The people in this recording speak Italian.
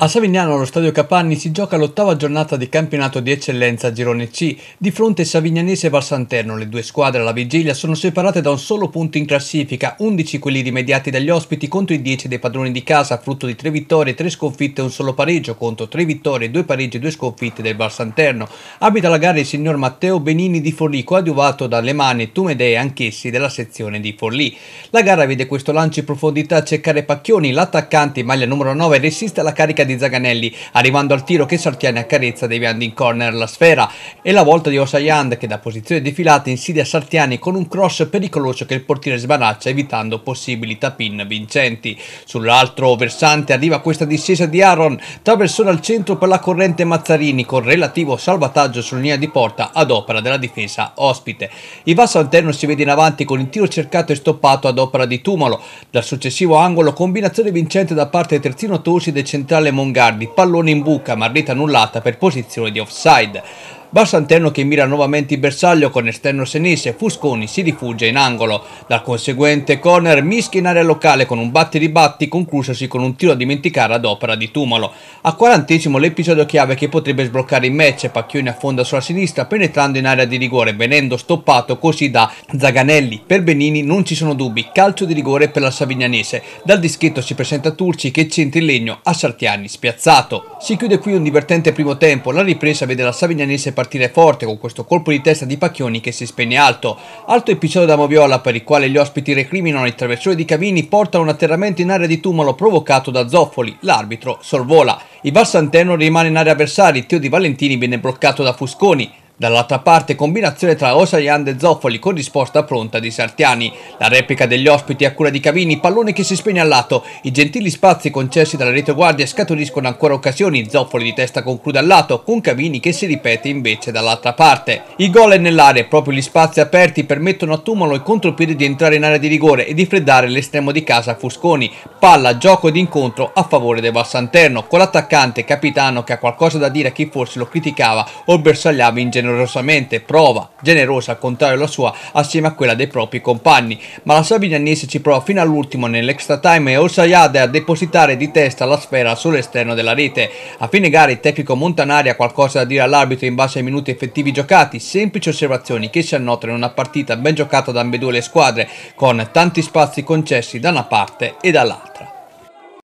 A Savignano, allo stadio Capanni, si gioca l'ottava giornata di campionato di eccellenza Girone C. Di fronte Savignanese e Valsanterno, le due squadre alla vigilia sono separate da un solo punto in classifica, 11 quelli rimediati dagli ospiti contro i 10 dei padroni di casa, frutto di 3 vittorie, 3 sconfitte e un solo pareggio, contro 3 vittorie, 2 pareggi e due sconfitte del Valsanterno. Abita la gara il signor Matteo Benini di Forlì, coadiuvato dalle mani e anch'essi della sezione di Forlì. La gara vede questo lancio in profondità a cercare Pacchioni, l'attaccante in maglia numero 9 resiste alla carica di di Zaganelli arrivando al tiro che Sartiani accarezza deviando in corner la sfera e la volta di Osayand che da posizione defilata insidia Sartiani con un cross pericoloso che il portiere sbaraccia evitando possibili tapin vincenti. Sull'altro versante arriva questa discesa di Aaron, traversona al centro per la corrente Mazzarini con relativo salvataggio sulla linea di porta ad opera della difesa ospite. Ivan Santerno si vede in avanti con il tiro cercato e stoppato ad opera di Tumolo. Dal successivo angolo combinazione vincente da parte di Terzino Tosi del centrale Mongardi, pallone in buca, rete annullata per posizione di offside. Bassanterno che mira nuovamente il bersaglio con esterno sinistro Fusconi si rifugia in angolo. Dal conseguente corner mischia in area locale con un batti ribatti conclusosi con un tiro a dimenticare ad opera di Tumolo. A quarantesimo l'episodio chiave che potrebbe sbloccare il match, Pacchioni affonda sulla sinistra penetrando in area di rigore venendo stoppato così da Zaganelli. Per Benini non ci sono dubbi, calcio di rigore per la Savignanese. Dal dischetto si presenta Turci che centra in legno a Sartiani spiazzato. Si chiude qui un divertente primo tempo, la ripresa vede la Savignanese partire forte con questo colpo di testa di Pacchioni che si spegne alto. Alto episodio da Moviola per il quale gli ospiti recriminano il traversore di Cavini porta un atterramento in area di tumulo provocato da Zoffoli. L'arbitro sorvola. Il Valsanteno rimane in area avversaria, il tiro di Valentini viene bloccato da Fusconi. Dall'altra parte combinazione tra Osarian e Zoffoli con risposta pronta di Sartiani. La replica degli ospiti a cura di Cavini, pallone che si spegne al lato. I gentili spazi concessi dalla retroguardia scaturiscono ancora occasioni. Zoffoli di testa conclude al lato, con Cavini che si ripete invece dall'altra parte. Il gol è nell'area, proprio gli spazi aperti permettono a Tumalo e contropiede di entrare in area di rigore e di freddare l'estremo di casa a Fusconi. Palla, gioco ed incontro a favore del Valsanterno, con l'attaccante capitano che ha qualcosa da dire a chi forse lo criticava o bersagliava in generale generosamente prova generosa a contare la sua assieme a quella dei propri compagni, ma la Sabignanese ci prova fino all'ultimo nell'extra time e Osayade a depositare di testa la sfera sull'esterno della rete. A fine gara il tecnico Montanari ha qualcosa da dire all'arbitro in base ai minuti effettivi giocati, semplici osservazioni che si annotano in una partita ben giocata da ambedue le squadre, con tanti spazi concessi da una parte e dall'altra.